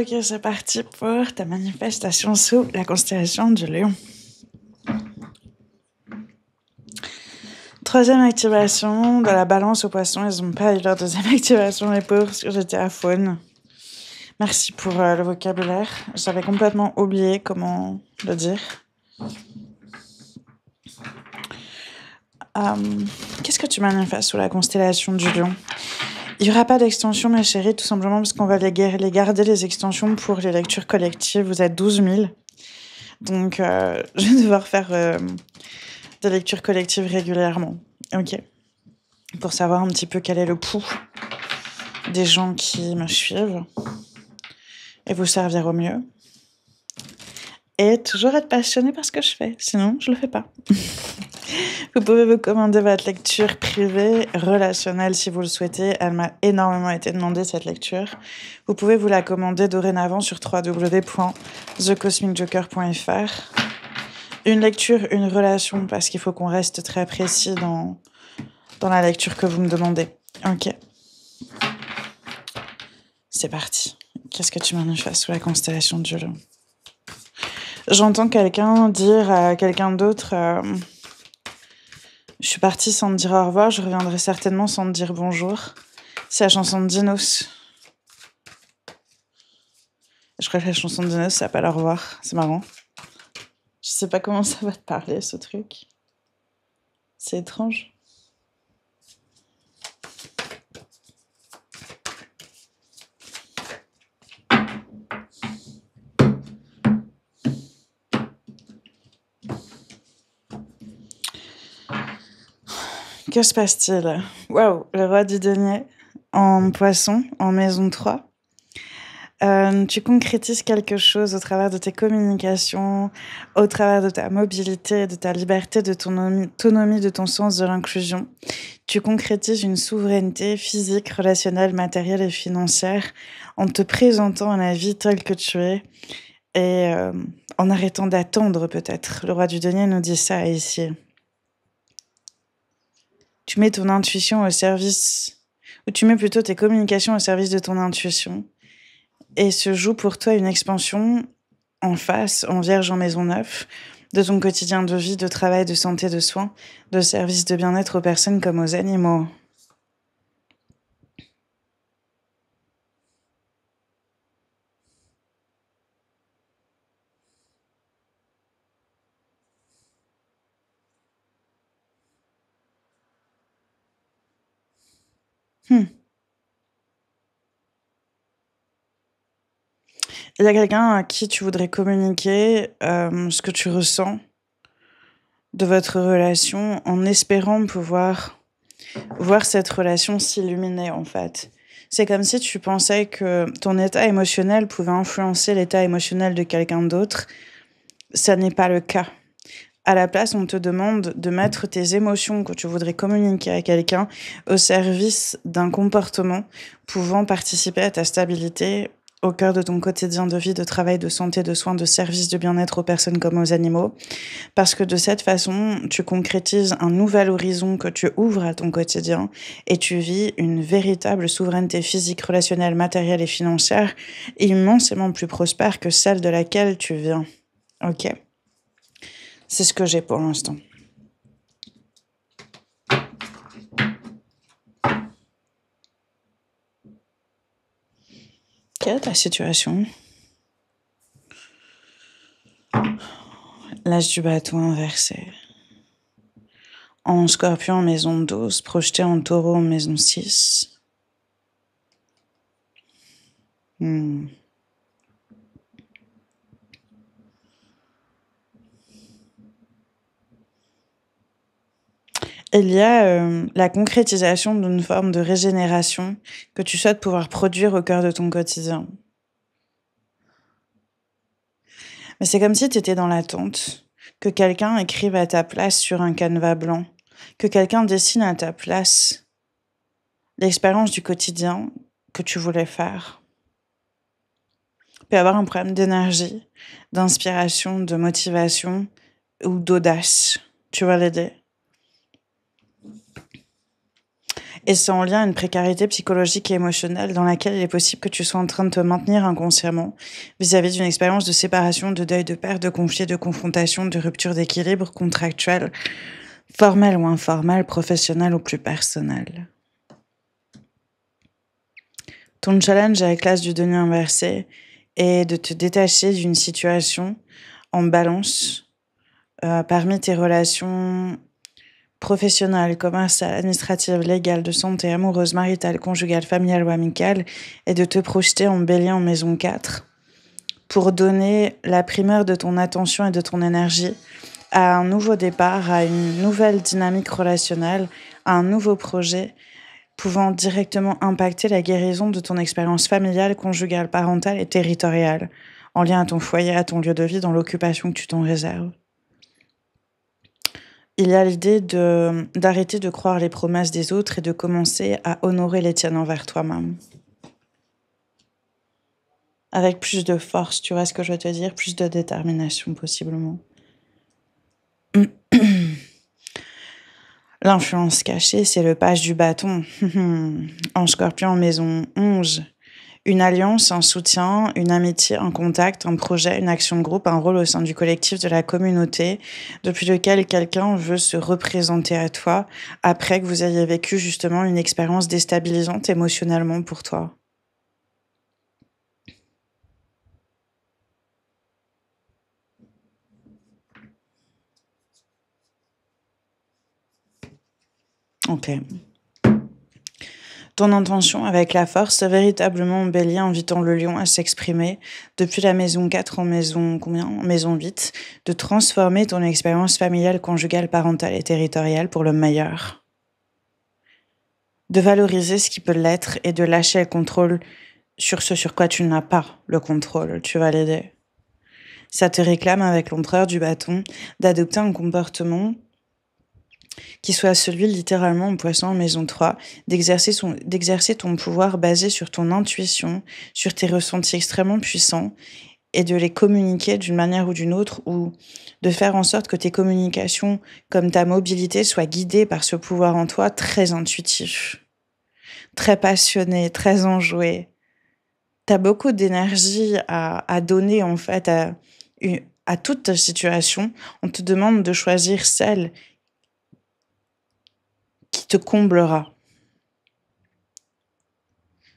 Ok, c'est parti pour ta manifestation sous la constellation du lion. Troisième activation de la balance aux poissons. Ils n'ont pas eu leur deuxième activation, les pauvres, sur que j'étais Merci pour euh, le vocabulaire. J'avais complètement oublié comment le dire. Euh, qu'est-ce que tu manifestes sous la constellation du lion il n'y aura pas d'extension, ma chérie, tout simplement parce qu'on va les, garder, les extensions, pour les lectures collectives. Vous êtes 12 000. Donc, euh, je vais devoir faire euh, des lectures collectives régulièrement. Ok. Pour savoir un petit peu quel est le pouls des gens qui me suivent et vous servir au mieux et toujours être passionné par ce que je fais. Sinon, je le fais pas. vous pouvez vous commander votre lecture privée, relationnelle si vous le souhaitez. Elle m'a énormément été demandée cette lecture. Vous pouvez vous la commander dorénavant sur www.thecosmicjoker.fr. Une lecture, une relation, parce qu'il faut qu'on reste très précis dans, dans la lecture que vous me demandez. Ok. C'est parti. Qu'est-ce que tu fais sous la constellation du lion j'entends quelqu'un dire à quelqu'un d'autre euh, Je suis partie sans te dire au revoir, je reviendrai certainement sans te dire bonjour. C'est la chanson de Dinos. Je crois que la chanson de Dinos s'appelle Au revoir. C'est marrant. Je sais pas comment ça va te parler, ce truc. C'est étrange. Que se passe-t-il Waouh, le roi du denier en poisson, en maison 3. Euh, tu concrétises quelque chose au travers de tes communications, au travers de ta mobilité, de ta liberté, de ton autonomie, de ton sens de l'inclusion. Tu concrétises une souveraineté physique, relationnelle, matérielle et financière en te présentant à la vie telle que tu es et euh, en arrêtant d'attendre peut-être. Le roi du denier nous dit ça ici tu mets ton intuition au service, ou tu mets plutôt tes communications au service de ton intuition, et se joue pour toi une expansion en face, en vierge en maison neuve, de ton quotidien de vie, de travail, de santé, de soins, de service de bien-être aux personnes comme aux animaux. il y a quelqu'un à qui tu voudrais communiquer euh, ce que tu ressens de votre relation en espérant pouvoir voir cette relation s'illuminer en fait. C'est comme si tu pensais que ton état émotionnel pouvait influencer l'état émotionnel de quelqu'un d'autre. Ça n'est pas le cas. À la place, on te demande de mettre tes émotions que tu voudrais communiquer à quelqu'un au service d'un comportement pouvant participer à ta stabilité au cœur de ton quotidien de vie, de travail, de santé, de soins, de services, de bien-être aux personnes comme aux animaux. Parce que de cette façon, tu concrétises un nouvel horizon que tu ouvres à ton quotidien et tu vis une véritable souveraineté physique, relationnelle, matérielle et financière immensément plus prospère que celle de laquelle tu viens. Ok C'est ce que j'ai pour l'instant. Quelle est ta situation L'âge du bateau inversé. En scorpion, maison 12, projeté en taureau, maison 6. Hmm. il y a euh, la concrétisation d'une forme de régénération que tu souhaites pouvoir produire au cœur de ton quotidien. Mais c'est comme si tu étais dans l'attente que quelqu'un écrive à ta place sur un canevas blanc, que quelqu'un dessine à ta place l'expérience du quotidien que tu voulais faire. Tu avoir un problème d'énergie, d'inspiration, de motivation ou d'audace. Tu vas l'aider. Et c'est en lien à une précarité psychologique et émotionnelle dans laquelle il est possible que tu sois en train de te maintenir inconsciemment vis-à-vis d'une expérience de séparation, de deuil, de perte, de conflit, de confrontation, de rupture d'équilibre contractuel, formel ou informel, professionnel ou plus personnel. Ton challenge avec l'as du denier inversé est de te détacher d'une situation en balance euh, parmi tes relations professionnelle, commerciale, administrative, légale, de santé, amoureuse, maritale, conjugale, familiale ou amicale, et de te projeter en bélier en maison 4 pour donner la primeur de ton attention et de ton énergie à un nouveau départ, à une nouvelle dynamique relationnelle, à un nouveau projet pouvant directement impacter la guérison de ton expérience familiale, conjugale, parentale et territoriale, en lien à ton foyer, à ton lieu de vie, dans l'occupation que tu t'en réserves il y a l'idée de, d'arrêter de croire les promesses des autres et de commencer à honorer les tiennes envers toi-même. Avec plus de force, tu vois ce que je veux te dire, plus de détermination possiblement. L'influence cachée, c'est le page du bâton. en scorpion maison 11, une alliance, un soutien, une amitié, un contact, un projet, une action de groupe, un rôle au sein du collectif, de la communauté, depuis lequel quelqu'un veut se représenter à toi après que vous ayez vécu justement une expérience déstabilisante émotionnellement pour toi. Ok. Ton intention avec la force véritablement embellie, invitant le lion à s'exprimer, depuis la maison 4 en maison combien En maison 8, de transformer ton expérience familiale, conjugale, parentale et territoriale pour le meilleur. De valoriser ce qui peut l'être et de lâcher le contrôle sur ce sur quoi tu n'as pas le contrôle, tu vas l'aider. Ça te réclame avec l'empereur du bâton d'adopter un comportement qui soit celui littéralement en poisson en maison 3, d'exercer ton pouvoir basé sur ton intuition, sur tes ressentis extrêmement puissants et de les communiquer d'une manière ou d'une autre, ou de faire en sorte que tes communications, comme ta mobilité, soient guidées par ce pouvoir en toi très intuitif, très passionné, très enjoué. Tu as beaucoup d'énergie à, donner en fait à, à toute situation. On te demande de choisir celle te comblera.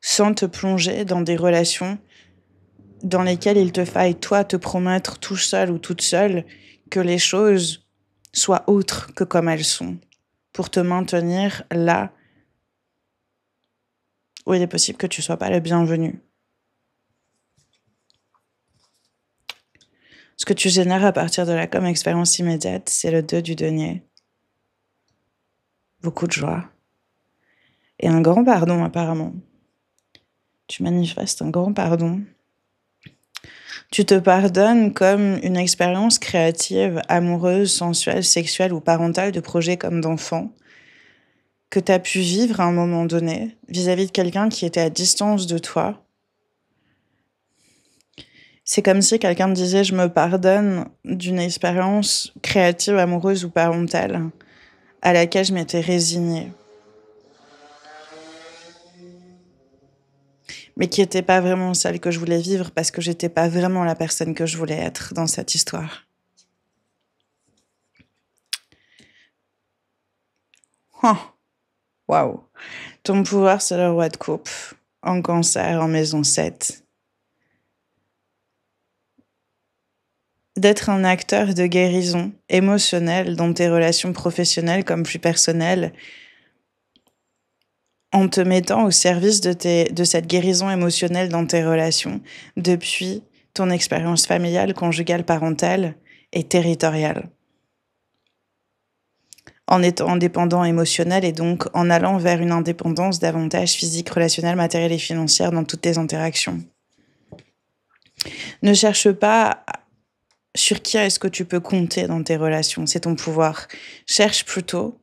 Sans te plonger dans des relations dans lesquelles il te faille, toi, te promettre tout seul ou toute seule que les choses soient autres que comme elles sont, pour te maintenir là où il est possible que tu sois pas le bienvenu. Ce que tu génères à partir de la comme expérience immédiate, c'est le 2 du denier beaucoup de joie et un grand pardon apparemment. Tu manifestes un grand pardon. Tu te pardonnes comme une expérience créative, amoureuse, sensuelle, sexuelle ou parentale de projet comme d'enfant que tu as pu vivre à un moment donné vis-à-vis -vis de quelqu'un qui était à distance de toi. C'est comme si quelqu'un me disait je me pardonne d'une expérience créative, amoureuse ou parentale à laquelle je m'étais résignée. Mais qui n'était pas vraiment celle que je voulais vivre parce que j'étais pas vraiment la personne que je voulais être dans cette histoire. Waouh! Ton pouvoir, c'est le roi de coupe, en cancer, en maison 7. d'être un acteur de guérison émotionnelle dans tes relations professionnelles comme plus personnelles, en te mettant au service de, tes, de cette guérison émotionnelle dans tes relations depuis ton expérience familiale, conjugale, parentale et territoriale. En étant indépendant émotionnel et donc en allant vers une indépendance davantage physique, relationnelle, matérielle et financière dans toutes tes interactions. Ne cherche pas sur qui est-ce que tu peux compter dans tes relations C'est ton pouvoir. Cherche plutôt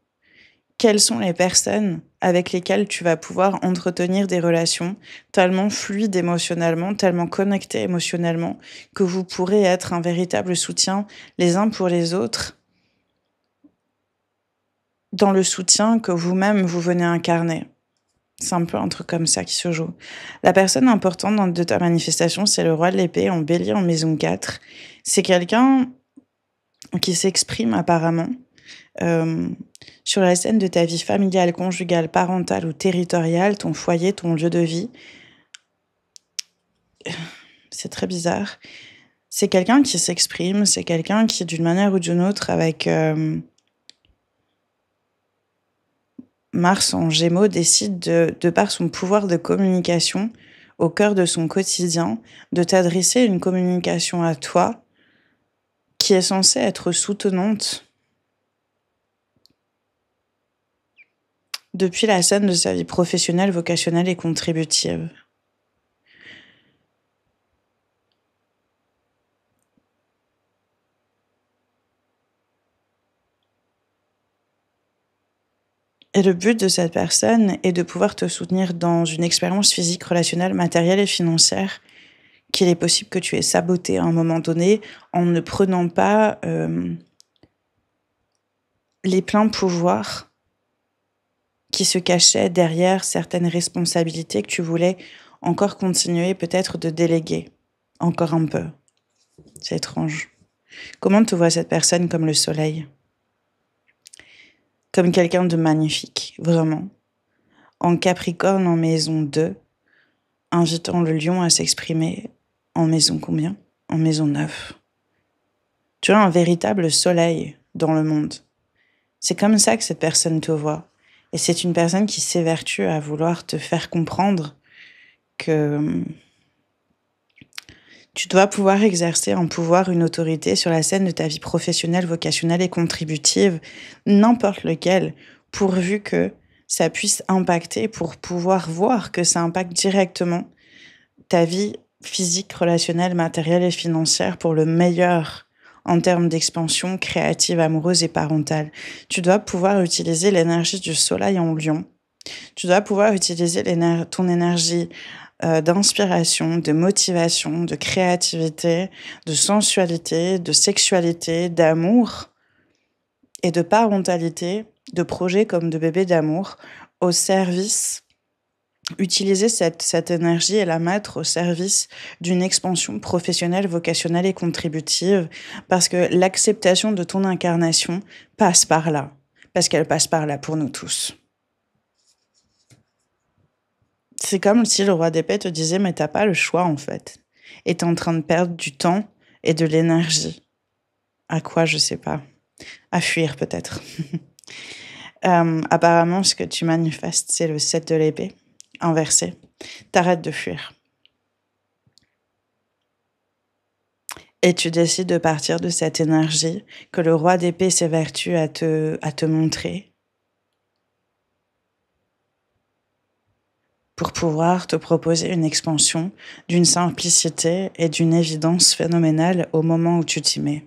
quelles sont les personnes avec lesquelles tu vas pouvoir entretenir des relations tellement fluides émotionnellement, tellement connectées émotionnellement, que vous pourrez être un véritable soutien les uns pour les autres dans le soutien que vous-même vous venez incarner. C'est un peu un truc comme ça qui se joue. La personne importante de ta manifestation, c'est le roi de l'épée en bélier en maison 4. C'est quelqu'un qui s'exprime apparemment euh, sur la scène de ta vie familiale, conjugale, parentale ou territoriale, ton foyer, ton lieu de vie. C'est très bizarre. C'est quelqu'un qui s'exprime, c'est quelqu'un qui, d'une manière ou d'une autre, avec... Euh, Mars en Gémeaux décide de, de par son pouvoir de communication, au cœur de son quotidien, de t'adresser une communication à toi qui est censée être soutenante. Depuis la scène de sa vie professionnelle, vocationnelle et contributive. Et le but de cette personne est de pouvoir te soutenir dans une expérience physique, relationnelle, matérielle et financière qu'il est possible que tu aies saboté à un moment donné en ne prenant pas euh, les pleins pouvoirs qui se cachaient derrière certaines responsabilités que tu voulais encore continuer peut-être de déléguer, encore un peu. C'est étrange. Comment te vois cette personne comme le soleil comme quelqu'un de magnifique, vraiment. En Capricorne, en maison 2, invitant le lion à s'exprimer en maison combien En maison 9. Tu as un véritable soleil dans le monde. C'est comme ça que cette personne te voit. Et c'est une personne qui s'évertue à vouloir te faire comprendre que hum, tu dois pouvoir exercer un pouvoir, une autorité sur la scène de ta vie professionnelle, vocationnelle et contributive, n'importe lequel, pourvu que ça puisse impacter, pour pouvoir voir que ça impacte directement ta vie physique, relationnelle, matérielle et financière pour le meilleur en termes d'expansion créative, amoureuse et parentale. Tu dois pouvoir utiliser l'énergie du soleil en lion. Tu dois pouvoir utiliser ton énergie euh, d'inspiration, de motivation, de créativité, de sensualité, de sexualité, d'amour et de parentalité, de projets comme de bébés d'amour au service, utiliser cette, cette énergie et la mettre au service d'une expansion professionnelle, vocationnelle et contributive, parce que l'acceptation de ton incarnation passe par là, parce qu'elle passe par là pour nous tous. C'est comme si le roi d'épée te disait mais t'as pas le choix en fait. Et t'es en train de perdre du temps et de l'énergie. À quoi je sais pas. À fuir peut-être. Euh, apparemment ce que tu manifestes c'est le 7 de l'épée inversé. T'arrêtes de fuir. Et tu décides de partir de cette énergie que le roi d'épée s'évertue à te, à te montrer pour pouvoir te proposer une expansion d'une simplicité et d'une évidence phénoménale au moment où tu t'y mets.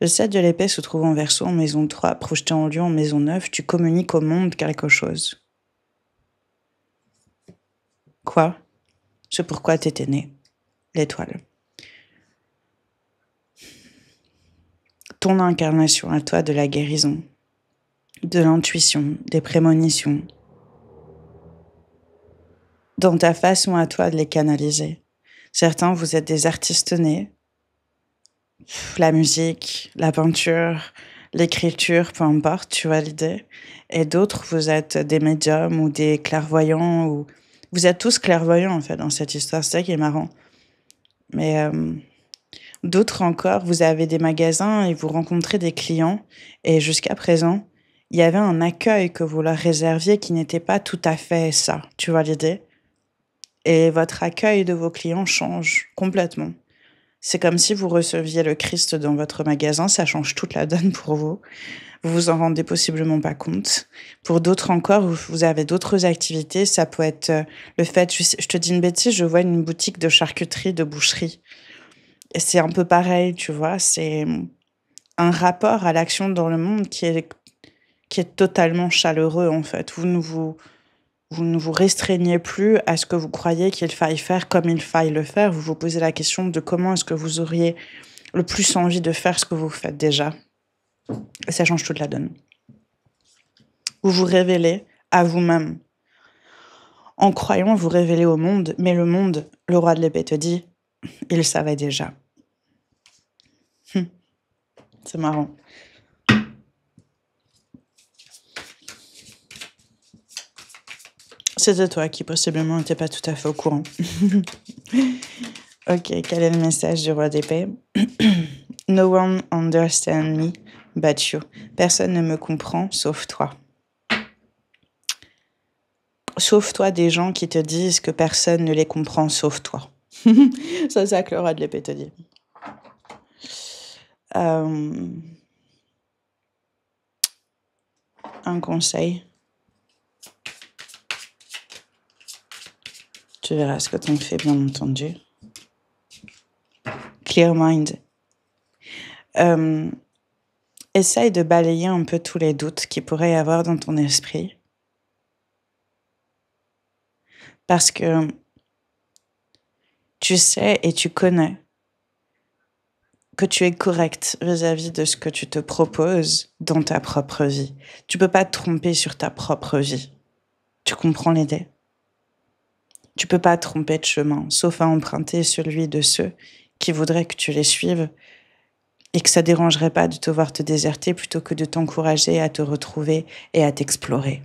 Le 7 de l'épée se trouve en verso en maison 3, projeté en lion en maison 9, tu communiques au monde quelque chose. Quoi Ce pourquoi t'étais né. L'étoile. Ton incarnation à toi de la guérison, de l'intuition, des prémonitions, dans ta façon à toi de les canaliser. Certains, vous êtes des artistes nés. La musique, la peinture, l'écriture, peu importe, tu vois l'idée. Et d'autres, vous êtes des médiums ou des clairvoyants ou vous êtes tous clairvoyants en fait dans cette histoire, c'est ça qui est marrant. Mais euh, d'autres encore, vous avez des magasins et vous rencontrez des clients et jusqu'à présent, il y avait un accueil que vous leur réserviez qui n'était pas tout à fait ça, tu vois l'idée Et votre accueil de vos clients change complètement. C'est comme si vous receviez le Christ dans votre magasin, ça change toute la donne pour vous. Vous vous en rendez possiblement pas compte. Pour d'autres encore, vous avez d'autres activités. Ça peut être euh, le fait, je te dis une bêtise, je vois une boutique de charcuterie, de boucherie. Et c'est un peu pareil, tu vois. C'est un rapport à l'action dans le monde qui est qui est totalement chaleureux en fait. Vous ne vous, vous, ne vous restreignez plus à ce que vous croyez qu'il faille faire comme il faille le faire. Vous vous posez la question de comment est-ce que vous auriez le plus envie de faire ce que vous faites déjà. Et ça change toute la donne. Vous vous révélez à vous-même. En croyant vous révéler au monde, mais le monde, le roi de l'épée te dit, il savait déjà. Hum. C'est marrant. C'était toi qui possiblement n'étais pas tout à fait au courant. ok, quel est le message du roi d'épée No one understands me but you. Personne ne me comprend sauf toi. Sauf toi des gens qui te disent que personne ne les comprend sauf toi. ça, c'est ça que le roi de l'épée te dit. Euh, un conseil Tu verras ce que t'en fais, bien entendu. Clear mind. Euh, essaye de balayer un peu tous les doutes qui pourrait y avoir dans ton esprit. Parce que tu sais et tu connais que tu es correct vis-à-vis de ce que tu te proposes dans ta propre vie. Tu peux pas te tromper sur ta propre vie. Tu comprends l'idée tu peux pas tromper de chemin, sauf à emprunter celui de ceux qui voudraient que tu les suives et que ça dérangerait pas de te voir te déserter plutôt que de t'encourager à te retrouver et à t'explorer.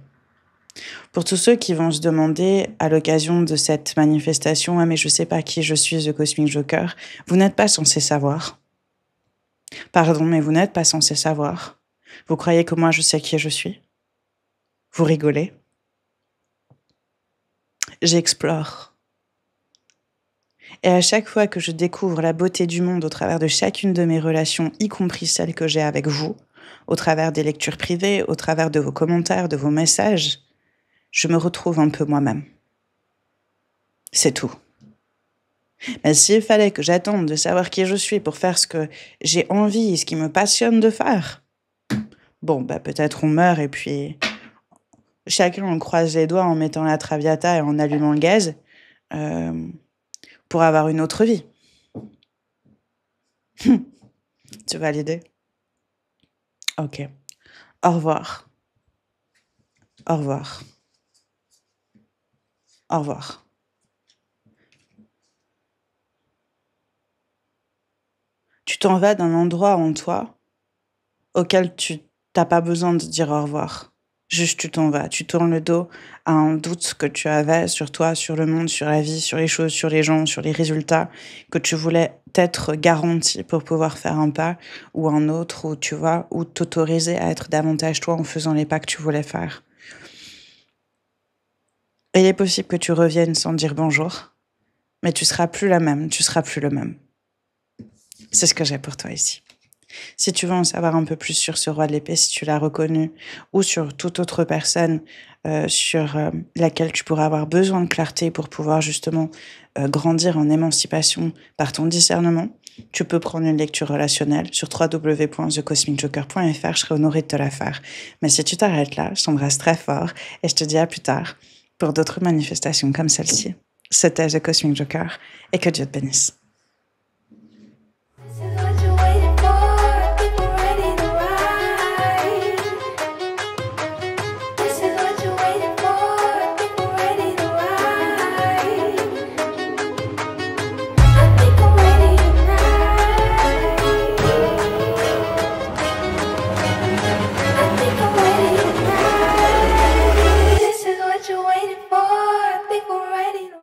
Pour tous ceux qui vont se demander à l'occasion de cette manifestation, ah mais je sais pas qui je suis, The Cosmic Joker, vous n'êtes pas censé savoir. Pardon, mais vous n'êtes pas censé savoir. Vous croyez que moi je sais qui je suis Vous rigolez j'explore. Et à chaque fois que je découvre la beauté du monde au travers de chacune de mes relations, y compris celles que j'ai avec vous, au travers des lectures privées, au travers de vos commentaires, de vos messages, je me retrouve un peu moi-même. C'est tout. Mais s'il fallait que j'attende de savoir qui je suis pour faire ce que j'ai envie et ce qui me passionne de faire, bon, bah peut-être on meurt et puis chacun on croise les doigts en mettant la traviata et en allumant le gaz euh, pour avoir une autre vie. tu vas l'aider Ok. Au revoir. Au revoir. Au revoir. Tu t'en vas d'un endroit en toi auquel tu t'as pas besoin de dire au revoir juste tu t'en vas, tu tournes le dos à un doute que tu avais sur toi, sur le monde, sur la vie, sur les choses, sur les gens, sur les résultats, que tu voulais être garanti pour pouvoir faire un pas ou un autre, ou tu vois, ou t'autoriser à être davantage toi en faisant les pas que tu voulais faire. il est possible que tu reviennes sans dire bonjour, mais tu seras plus la même, tu seras plus le même. C'est ce que j'ai pour toi ici. Si tu veux en savoir un peu plus sur ce roi de l'épée, si tu l'as reconnu, ou sur toute autre personne euh, sur euh, laquelle tu pourras avoir besoin de clarté pour pouvoir justement euh, grandir en émancipation par ton discernement, tu peux prendre une lecture relationnelle sur www.thecosmicjoker.fr. Je serai honorée de te la faire. Mais si tu t'arrêtes là, je t'embrasse très fort et je te dis à plus tard pour d'autres manifestations comme celle-ci. C'était The Cosmic Joker et que Dieu te bénisse.